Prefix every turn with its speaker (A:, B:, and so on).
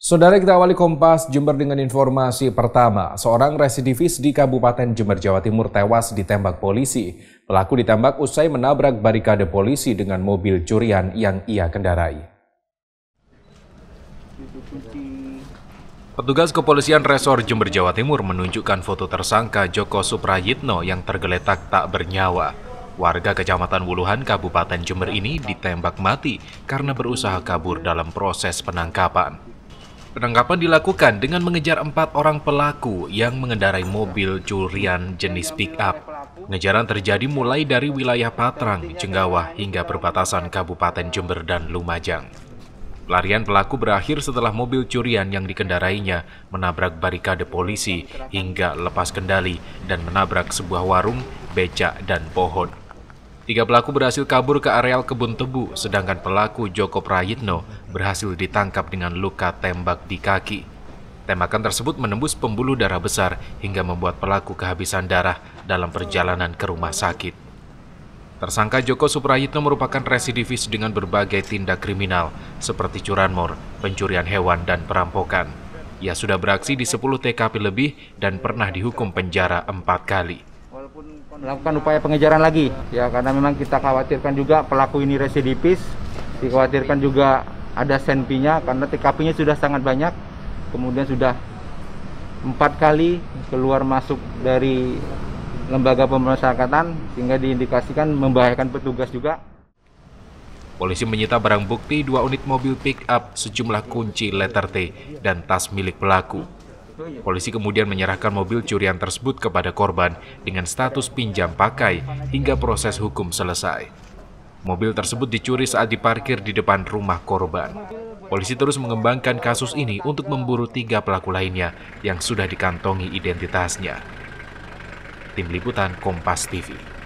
A: Saudara kita awali Kompas Jember dengan informasi pertama. Seorang residivis di Kabupaten Jember, Jawa Timur tewas ditembak polisi. Pelaku ditembak usai menabrak barikade polisi dengan mobil curian yang ia kendarai. Petugas kepolisian Resor Jember, Jawa Timur menunjukkan foto tersangka Joko Suprayitno yang tergeletak tak bernyawa. Warga Kecamatan Wuluhan, Kabupaten Jember ini ditembak mati karena berusaha kabur dalam proses penangkapan. Penangkapan dilakukan dengan mengejar empat orang pelaku yang mengendarai mobil curian jenis pick-up. Pengejaran terjadi mulai dari wilayah Patrang, Jenggawah, hingga perbatasan Kabupaten Jember dan Lumajang. Pelarian pelaku berakhir setelah mobil curian yang dikendarainya menabrak barikade polisi hingga lepas kendali dan menabrak sebuah warung, becak, dan pohon. Tiga pelaku berhasil kabur ke areal kebun tebu, sedangkan pelaku Joko Prayitno berhasil ditangkap dengan luka tembak di kaki. Tembakan tersebut menembus pembuluh darah besar hingga membuat pelaku kehabisan darah dalam perjalanan ke rumah sakit. Tersangka Joko Suprayitno merupakan residivis dengan berbagai tindak kriminal seperti curanmor, pencurian hewan, dan perampokan. Ia sudah beraksi di 10 TKP lebih dan pernah dihukum penjara empat kali
B: melakukan upaya pengejaran lagi ya karena memang kita khawatirkan juga pelaku ini residivis dikhawatirkan juga ada senpinya karena TKP-nya sudah sangat banyak kemudian sudah empat kali keluar masuk dari lembaga pemasyarakatan sehingga diindikasikan membahayakan petugas juga.
A: Polisi menyita barang bukti dua unit mobil pick-up, sejumlah kunci letter T, dan tas milik pelaku. Polisi kemudian menyerahkan mobil curian tersebut kepada korban dengan status pinjam pakai hingga proses hukum selesai. Mobil tersebut dicuri saat diparkir di depan rumah korban. Polisi terus mengembangkan kasus ini untuk memburu tiga pelaku lainnya yang sudah dikantongi identitasnya. Tim Liputan Kompas TV